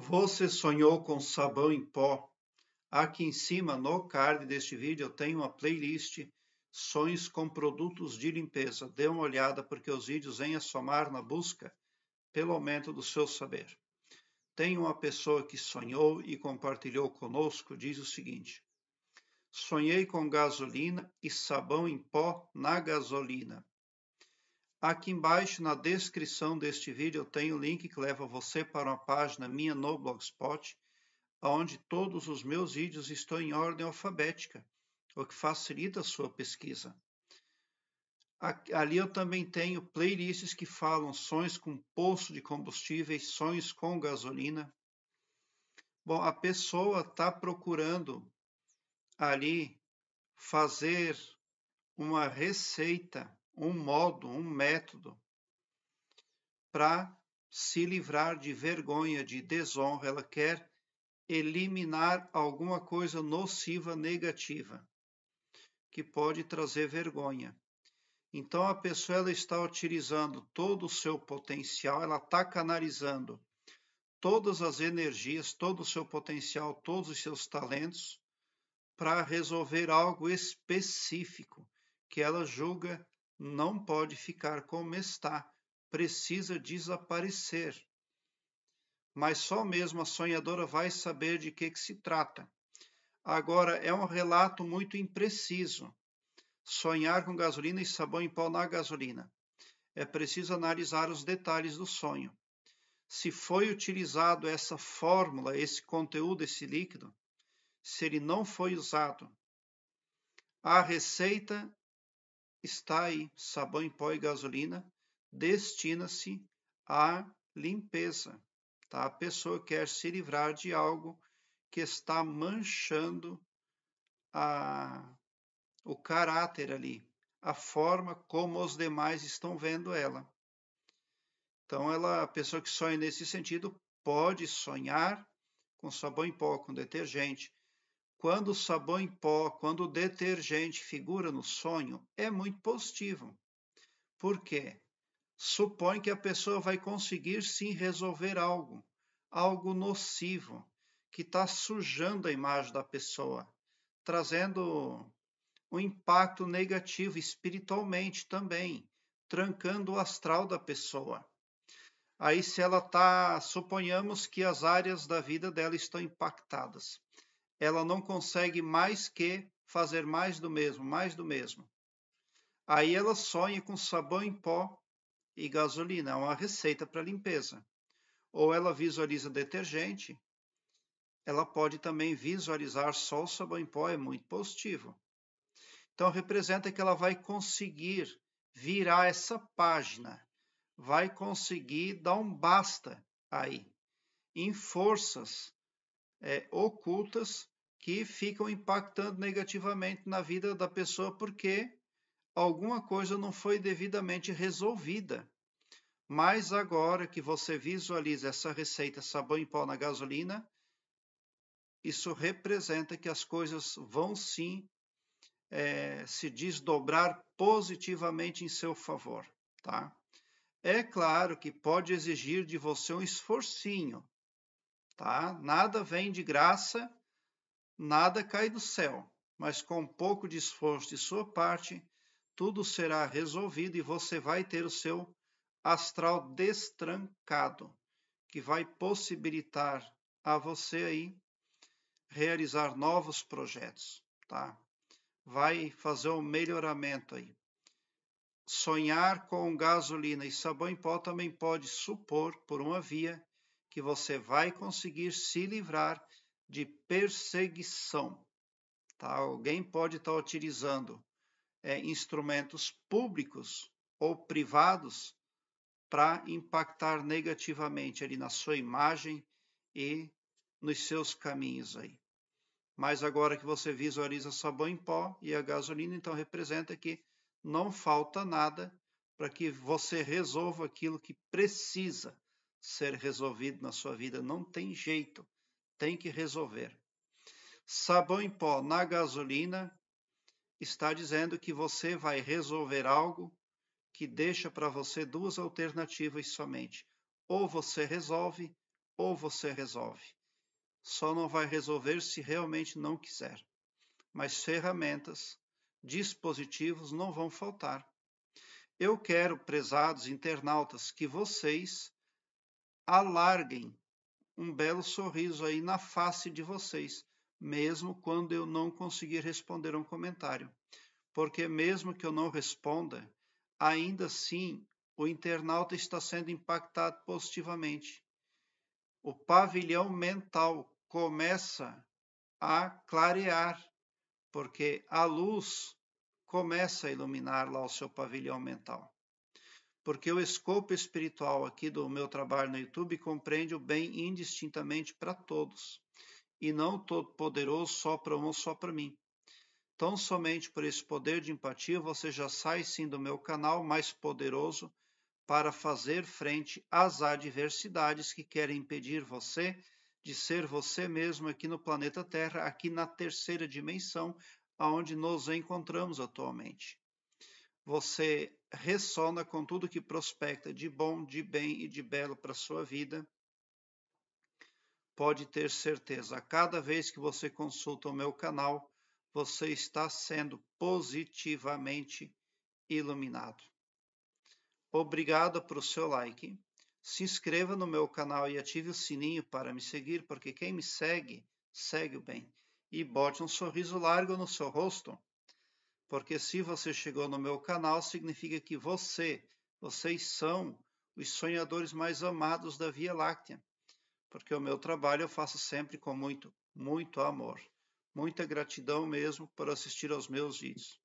Você sonhou com sabão em pó? Aqui em cima, no card deste vídeo, eu tenho uma playlist Sonhos com produtos de limpeza. Dê uma olhada porque os vídeos vêm a somar na busca pelo aumento do seu saber. Tem uma pessoa que sonhou e compartilhou conosco, diz o seguinte: Sonhei com gasolina e sabão em pó na gasolina. Aqui embaixo na descrição deste vídeo eu tenho o link que leva você para uma página minha no Blogspot, onde todos os meus vídeos estão em ordem alfabética, o que facilita a sua pesquisa. Ali eu também tenho playlists que falam sonhos com poço de combustíveis, sonhos com gasolina. Bom, a pessoa está procurando ali fazer uma receita um modo, um método para se livrar de vergonha, de desonra. Ela quer eliminar alguma coisa nociva, negativa, que pode trazer vergonha. Então a pessoa ela está utilizando todo o seu potencial, ela está canalizando todas as energias, todo o seu potencial, todos os seus talentos para resolver algo específico que ela julga não pode ficar como está, precisa desaparecer. Mas só mesmo a sonhadora vai saber de que, que se trata. Agora, é um relato muito impreciso. Sonhar com gasolina e sabão em pó na gasolina. É preciso analisar os detalhes do sonho. Se foi utilizado essa fórmula, esse conteúdo, esse líquido, se ele não foi usado, a receita está aí, sabão em pó e gasolina, destina-se à limpeza. Tá? A pessoa quer se livrar de algo que está manchando a, o caráter ali, a forma como os demais estão vendo ela. Então, ela, a pessoa que sonha nesse sentido pode sonhar com sabão em pó, com detergente, quando o sabão em pó, quando o detergente figura no sonho, é muito positivo. Por quê? Supõe que a pessoa vai conseguir sim resolver algo, algo nocivo, que está sujando a imagem da pessoa, trazendo um impacto negativo espiritualmente também, trancando o astral da pessoa. Aí, se ela está, suponhamos que as áreas da vida dela estão impactadas ela não consegue mais que fazer mais do mesmo, mais do mesmo. Aí ela sonha com sabão em pó e gasolina, é uma receita para limpeza. Ou ela visualiza detergente, ela pode também visualizar só o sabão em pó, é muito positivo. Então representa que ela vai conseguir virar essa página, vai conseguir dar um basta aí, em forças é, ocultas que ficam impactando negativamente na vida da pessoa porque alguma coisa não foi devidamente resolvida. Mas agora que você visualiza essa receita sabão em pó na gasolina, isso representa que as coisas vão sim é, se desdobrar positivamente em seu favor, tá? É claro que pode exigir de você um esforcinho, tá? Nada vem de graça, nada cai do céu, mas com pouco de esforço de sua parte, tudo será resolvido e você vai ter o seu astral destrancado, que vai possibilitar a você aí realizar novos projetos, tá? Vai fazer um melhoramento aí. Sonhar com gasolina e sabão em pó também pode supor, por uma via, que você vai conseguir se livrar de perseguição. Tá? Alguém pode estar utilizando é, instrumentos públicos ou privados para impactar negativamente ali na sua imagem e nos seus caminhos aí. Mas agora que você visualiza sabão em pó e a gasolina, então representa que não falta nada para que você resolva aquilo que precisa ser resolvido na sua vida. Não tem jeito, tem que resolver. Sabão em pó na gasolina está dizendo que você vai resolver algo que deixa para você duas alternativas somente. Ou você resolve, ou você resolve. Só não vai resolver se realmente não quiser. Mas ferramentas, dispositivos não vão faltar. Eu quero, prezados internautas, que vocês alarguem um belo sorriso aí na face de vocês, mesmo quando eu não conseguir responder um comentário. Porque mesmo que eu não responda, ainda assim o internauta está sendo impactado positivamente. O pavilhão mental começa a clarear, porque a luz começa a iluminar lá o seu pavilhão mental porque o escopo espiritual aqui do meu trabalho no YouTube compreende o bem indistintamente para todos, e não todo poderoso só para um ou só para mim. Tão somente por esse poder de empatia você já sai sim do meu canal mais poderoso para fazer frente às adversidades que querem impedir você de ser você mesmo aqui no planeta Terra, aqui na terceira dimensão, aonde nos encontramos atualmente. Você ressona com tudo que prospecta de bom, de bem e de belo para sua vida, pode ter certeza, a cada vez que você consulta o meu canal, você está sendo positivamente iluminado. Obrigado pelo seu like. Se inscreva no meu canal e ative o sininho para me seguir, porque quem me segue, segue o bem. E bote um sorriso largo no seu rosto porque se você chegou no meu canal, significa que você, vocês são os sonhadores mais amados da Via Láctea. Porque o meu trabalho eu faço sempre com muito, muito amor. Muita gratidão mesmo por assistir aos meus vídeos.